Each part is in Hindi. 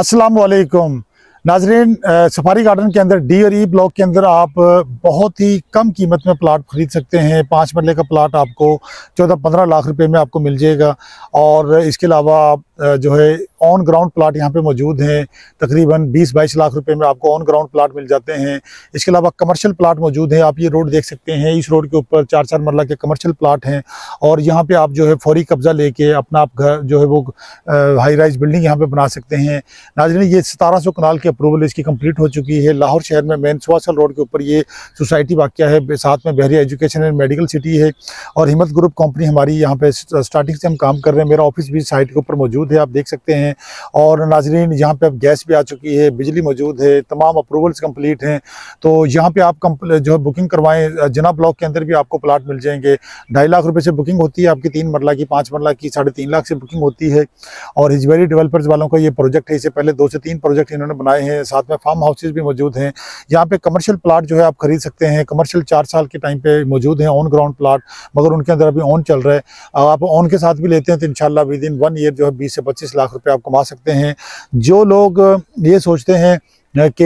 আসসালামু আলাইকুম नाजरीन सफारी गार्डन के अंदर डी और ई ब्लॉक के अंदर आप बहुत ही कम कीमत में प्लाट ख़रीद सकते हैं पाँच मरले का प्लाट आपको चौदह पंद्रह लाख रुपए में आपको मिल जाएगा और इसके अलावा जो है ऑन ग्राउंड प्लाट यहाँ पे मौजूद हैं तकरीबन 20-22 लाख रुपए में आपको ऑन ग्राउंड प्लाट मिल जाते हैं इसके अलावा कमर्शियल प्लाट मौजूद हैं आप ये रोड देख सकते हैं इस रोड के ऊपर चार चार मरला के कमर्शियल प्लाट हैं और यहाँ पे आप जो है फौरी कब्ज़ा लेके अपना आप घर जो है वो हाई राइज बिल्डिंग यहाँ पे बना सकते हैं नाजरीन ये सतारह सौ कनाल के अप्रूवल इसकी कंप्लीट हो चुकी है लाहौर शहर में मेन सुहासल रोड के ऊपर ये सोसाइटी वाक्य है साथ में बहरी एजुकेशन एंड मेडिकल सिटी है और हिम्मत ग्रुप कंपनी हमारी यहाँ पे स्टार्टिंग से हम काम कर रहे हैं मेरा ऑफिस भी साइट के ऊपर मौजूद है आप देख सकते हैं और नाजरीन यहाँ पे अब गैस भी आ चुकी है बिजली मौजूद है तमाम अप्रूवल्स कम्प्लीट हैं तो यहाँ पे आप जो है बुकिंग करवाएं जना ब्लॉक के अंदर भी आपको प्लाट मिल जाएंगे ढाई लाख रुपये से बुकिंग होती है आपकी तीन मरला की पाँच मरला की साढ़े तीन लाख से बुकिंग होती है और हिजवेरी डेवलपर्स वालों का ये प्रोजेक्ट है इससे पहले दो से तीन प्रोजेक्ट इन्होंने बनाए हैं हैं साथ में फार्म हाउसेज भी मौजूद हैं यहाँ पे कमर्शियल प्लाट जो है आप खरीद सकते हैं कमर्शियल चार साल के टाइम पे मौजूद हैं ऑन ग्राउंड प्लाट मगर उनके अंदर अभी ऑन चल रहा है आप ऑन के साथ भी लेते हैं तो in within one year जो है बीस से पच्चीस लाख रुपये आप कमा सकते हैं जो लोग ये सोचते हैं कि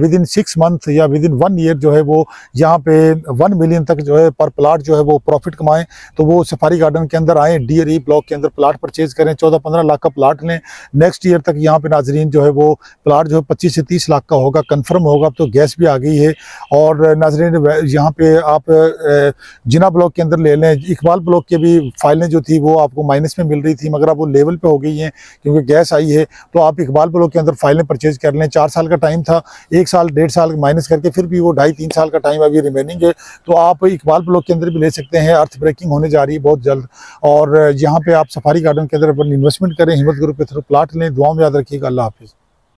विद इन सिक्स मंथ या विद इन वन ईयर जो है वो यहाँ पे वन मिलियन तक जो है पर प्लाट जो है वो प्रॉफिट कमाएं तो वो सफारी गार्डन के अंदर आएँ डी ई ब्लॉक के अंदर प्लाट परचेज़ करें चौदह पंद्रह लाख का प्लाट लें नेक्स्ट ईयर तक यहाँ पे नाजरीन जो है वो प्लाट जो है पच्चीस से तीस लाख का होगा कन्फर्म होगा अब तो गैस भी आ गई है और नाजरीन यहाँ पे आप जिना ब्लॉक के अंदर ले लें इकबाल ब्लॉक की भी फाइलें जो थी वो आपको माइनस में मिल रही थी मगर अब वो लेवल पर हो गई हैं क्योंकि गैस आई है तो आप इकबाल ब्लॉक के अंदर फाइलें परचेज़ कर लें चार साल का टाइम था एक साल डेढ़ साल माइनस करके फिर भी वो ढाई तीन साल का टाइम अभी रिमेनिंग है तो आप इकबाल ब्लॉक के अंदर भी ले सकते हैं अर्थ ब्रेकिंग होने जा रही है बहुत जल्द और यहाँ पे आप सफारी गार्डन के अंदर अपन इन्वेस्टमेंट करें हिम्मत ग्रुप के थ्रू प्लाट लें दुआओं में याद रखिएगा अल्लाह हाफिज़